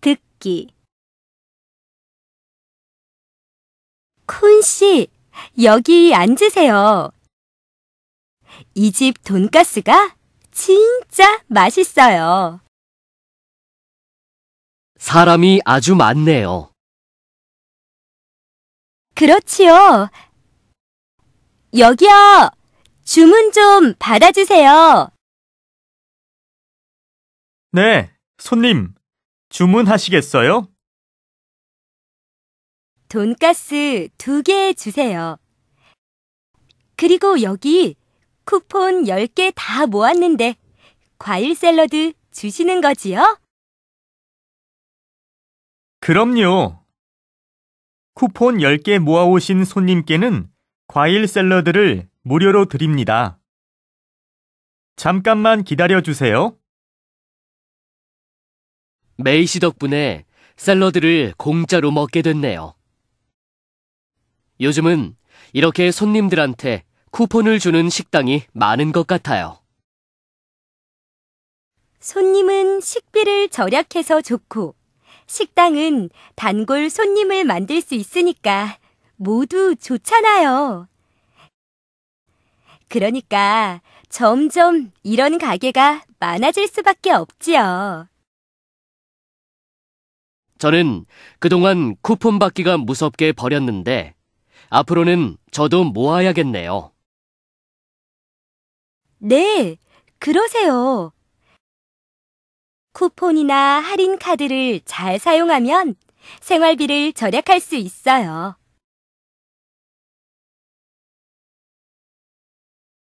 듣기 쿤 씨, 여기 앉으세요. 이 집 돈가스가 진짜 맛있어요. 사람이 아주 많네요. 그렇지요. 여기요. 주문 좀 받아주세요. 네, 손님, 주문하시겠어요? 돈가스 두 개 주세요. 그리고 여기 쿠폰 10개 다 모았는데 과일 샐러드 주시는 거지요? 그럼요. 쿠폰 10개 모아오신 손님께는 과일 샐러드를 무료로 드립니다. 잠깐만 기다려 주세요. 메이 시 덕분에 샐러드를 공짜로 먹게 됐네요. 요즘은 이렇게 손님들한테 쿠폰을 주는 식당이 많은 것 같아요. 손님은 식비를 절약해서 좋고, 식당은 단골 손님을 만들 수 있으니까 모두 좋잖아요. 그러니까 점점 이런 가게가 많아질 수밖에 없지요. 저는 그동안 쿠폰 받기가 무섭게 버렸는데 앞으로는 저도 모아야겠네요. 네, 그러세요. 쿠폰이나 할인 카드를 잘 사용하면 생활비를 절약할 수 있어요.